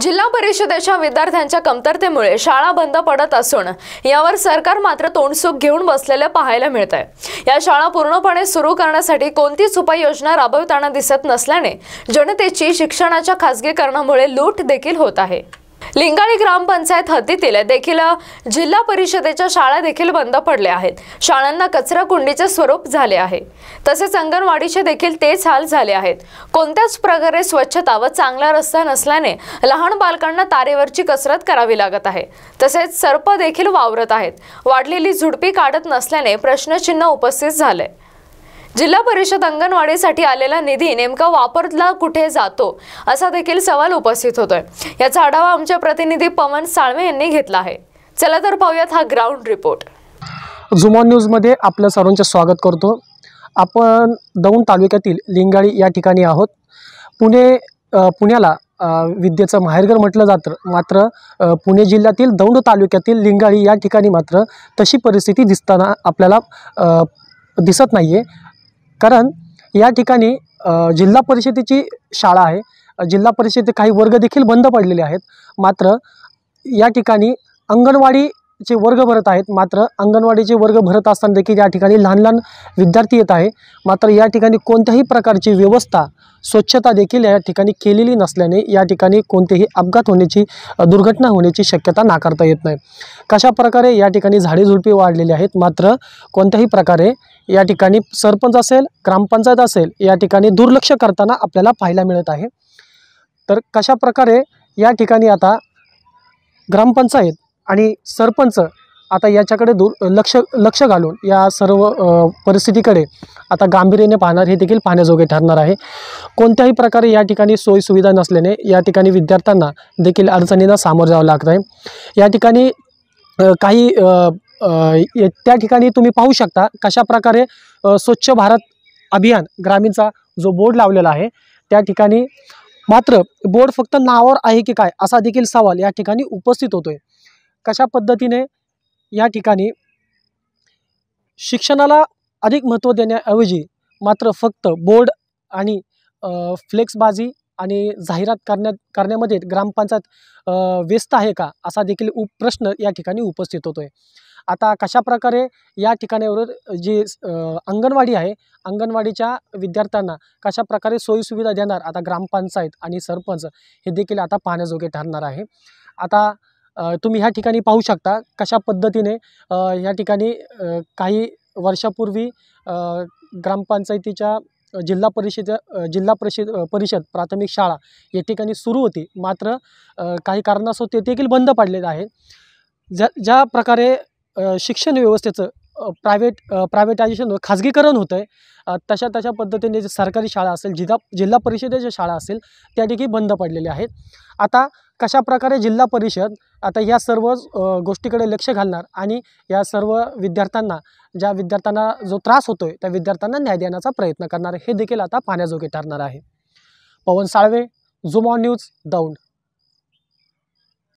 जिल्हा परिषदेच्या विद्यार्थ्यांच्या कमतरतेमुळे शाळा बंद पडत असून यावर सरकार मात्र तोंडसुख घेऊन बसलेले पाहायला मिळत आहे या शाळा पूर्णपणे सुरू करण्यासाठी कोणतीच उपाययोजना राबवताना दिसत नसल्याने जनतेची शिक्षणाच्या खासगीकरणामुळे लूट देखील होत आहे लिंगाळी ग्रामपंचायत हद्दीतील देखील जिल्हा परिषदेच्या शाळा देखील बंद पडल्या आहेत शाळांना कचरा कुंडीचे स्वरूप झाले आहे तसेच अंगणवाडीचे देखील तेच हाल झाले आहेत कोणत्याच प्रकारे स्वच्छता व चांगला रस्ता नसल्याने लहान बालकांना तारेवरची कसरत करावी लागत आहे तसेच सर्प देखील वावरत आहेत वाढलेली झुडपी काढत नसल्याने प्रश्नचिन्ह उपस्थित झाले जिल्हा परिषद अंगणवाडीसाठी आलेला निधी नेमका वापरला कुठे जातो असा देखील सवाल उपस्थित होतोय याचा आढावा आमच्या प्रतिनिधी पवन साळवे यांनी घेतला आहे चला तर पाहूयात हा ग्राउंड रिपोर्ट झुमॉन न्यूजमध्ये आपल्या सर्वांचे स्वागत करतो आपण दौंड तालुक्यातील लिंगाळी या ठिकाणी आहोत पुणे पुण्याला विद्येचं माहेरघर म्हटलं जातं मात्र पुणे जिल्ह्यातील दौंड तालुक्यातील लिंगाळी या ठिकाणी मात्र तशी परिस्थिती दिसताना आपल्याला दिसत नाही आहे कारण या ठिकाणी जिल्हा परिषदेची शाळा आहे जिल्हा परिषदेचे काही वर्ग देखील बंद पडलेले आहेत मात्र या ठिकाणी अंगणवाडीचे वर्ग भरत आहेत मात्र अंगणवाडीचे वर्ग भरत असताना देखील या ठिकाणी लहान लहान विद्यार्थी येत आहे मात्र या ठिकाणी कोणत्याही प्रकारची व्यवस्था स्वच्छता देखील या ठिकाणी केलेली नसल्याने या ठिकाणी कोणतेही अपघात होण्याची दुर्घटना होण्याची शक्यता नाकारता येत नाही कशा प्रकारे या ठिकाणी झाडे झुडपे वाढलेली आहेत मात्र कोणत्याही प्रकारे या ठिकाणी सरपंच असेल ग्रामपंचायत असेल या ठिकाणी दुर्लक्ष करताना आपल्याला पाहायला मिळत आहे तर कशा प्रकारे या ठिकाणी आता ग्रामपंचायत आणि सरपंच आता याच्याकडे दूर लक्ष लक्ष घालून या सर्व परिस्थितीकडे आता गांभीर्याने पाहणार हे देखील पाहण्याजोगे ठरणार आहे कोणत्याही प्रकारे या ठिकाणी सोयीसुविधा नसल्याने या ठिकाणी विद्यार्थ्यांना देखील अडचणींना सामोरं जावं लागत आहे या ठिकाणी काही त्या ठिकाणी तुम्ही पाहू शकता कशा प्रकारे स्वच्छ भारत अभियान ग्रामीणचा जो बोर्ड लावलेला आहे त्या ठिकाणी मात्र बोर्ड फक्त नावावर आहे की काय असा देखील सवाल या ठिकाणी उपस्थित होतोय कशा पद्धतीने या ठिकाणी शिक्षणाला अधिक महत्त्व देण्याऐवजी मात्र फक्त बोर्ड आणि फ्लेक्सबाजी आणि जाहिरात करण्यात करण्यामध्ये ग्रामपंचायत व्यस्त आहे का असा देखील उप प्रश्न या ठिकाणी उपस्थित होतोय आता कशाप्रकारे या ठिकाणीवरून जी अंगणवाडी आहे अंगणवाडीच्या विद्यार्थ्यांना कशाप्रकारे सोयीसुविधा देणार आता ग्रामपंचायत आणि सरपंच हे देखील आता पाहण्याजोगे ठरणार आहे आता तुम्ही ह्या ठिकाणी पाहू शकता कशा पद्धतीने ह्या ठिकाणी काही वर्षापूर्वी ग्रामपंचायतीच्या जिल्हा परिषद जिल्हा परिषद परिषद प्राथमिक शाळा या ठिकाणी सुरू होती मात्र काही कारणास्तव ते देखील बंद पडलेलं आहे ज्या ज्या प्रकारे शिक्षण व्यवस्थेचं प्रायव्हेट प्रायव्हेटायझेशन खाजगीकरण होतं आहे तशा तशा पद्धतीने जे सरकारी शाळा असेल जिल्हा जिल्हा परिषदेच्या शाळा असेल त्या ठिकाणी बंद पडलेल्या आहेत आता कशा प्रकारे जिल्हा परिषद आता या सर्व गोष्टीकडे लक्ष घालणार आणि या सर्व विद्यार्थ्यांना ज्या विद्यार्थ्यांना जो त्रास होतो आहे त्या विद्यार्थ्यांना न्याय देण्याचा प्रयत्न करणार हे देखील आता पाण्याजोगे ठरणार आहे पवन साळवे जुमॉ न्यूज दौंड